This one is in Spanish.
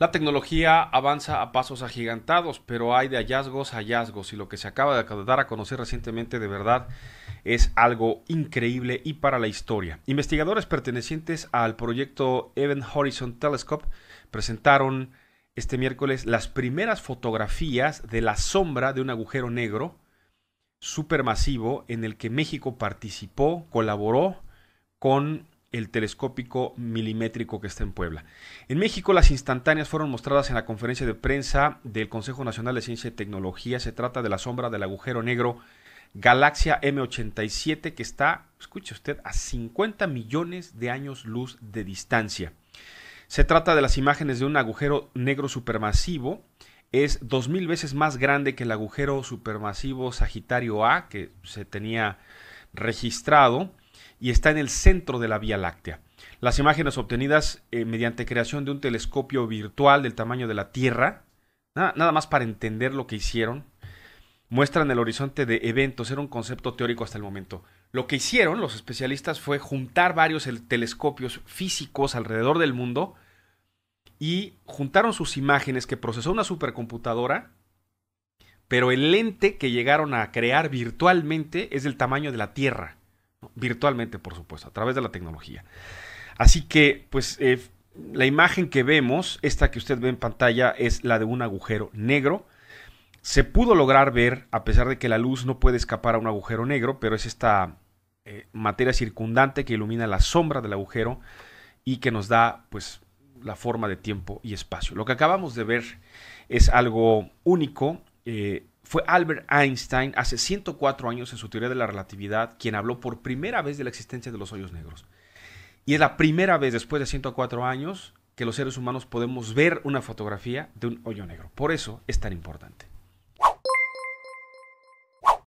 La tecnología avanza a pasos agigantados, pero hay de hallazgos a hallazgos y lo que se acaba de dar a conocer recientemente de verdad es algo increíble y para la historia. Investigadores pertenecientes al proyecto Event Horizon Telescope presentaron este miércoles las primeras fotografías de la sombra de un agujero negro supermasivo en el que México participó, colaboró con el telescópico milimétrico que está en Puebla. En México las instantáneas fueron mostradas en la conferencia de prensa del Consejo Nacional de Ciencia y Tecnología. Se trata de la sombra del agujero negro Galaxia M87 que está, escuche usted, a 50 millones de años luz de distancia. Se trata de las imágenes de un agujero negro supermasivo. Es 2.000 veces más grande que el agujero supermasivo Sagitario A que se tenía registrado y está en el centro de la Vía Láctea. Las imágenes obtenidas eh, mediante creación de un telescopio virtual del tamaño de la Tierra, nada, nada más para entender lo que hicieron, muestran el horizonte de eventos, era un concepto teórico hasta el momento. Lo que hicieron los especialistas fue juntar varios telescopios físicos alrededor del mundo y juntaron sus imágenes que procesó una supercomputadora, pero el lente que llegaron a crear virtualmente es del tamaño de la Tierra virtualmente por supuesto, a través de la tecnología. Así que, pues, eh, la imagen que vemos, esta que usted ve en pantalla, es la de un agujero negro. Se pudo lograr ver, a pesar de que la luz no puede escapar a un agujero negro, pero es esta eh, materia circundante que ilumina la sombra del agujero y que nos da, pues, la forma de tiempo y espacio. Lo que acabamos de ver es algo único. Eh, fue Albert Einstein hace 104 años en su teoría de la relatividad quien habló por primera vez de la existencia de los hoyos negros. Y es la primera vez después de 104 años que los seres humanos podemos ver una fotografía de un hoyo negro. Por eso es tan importante.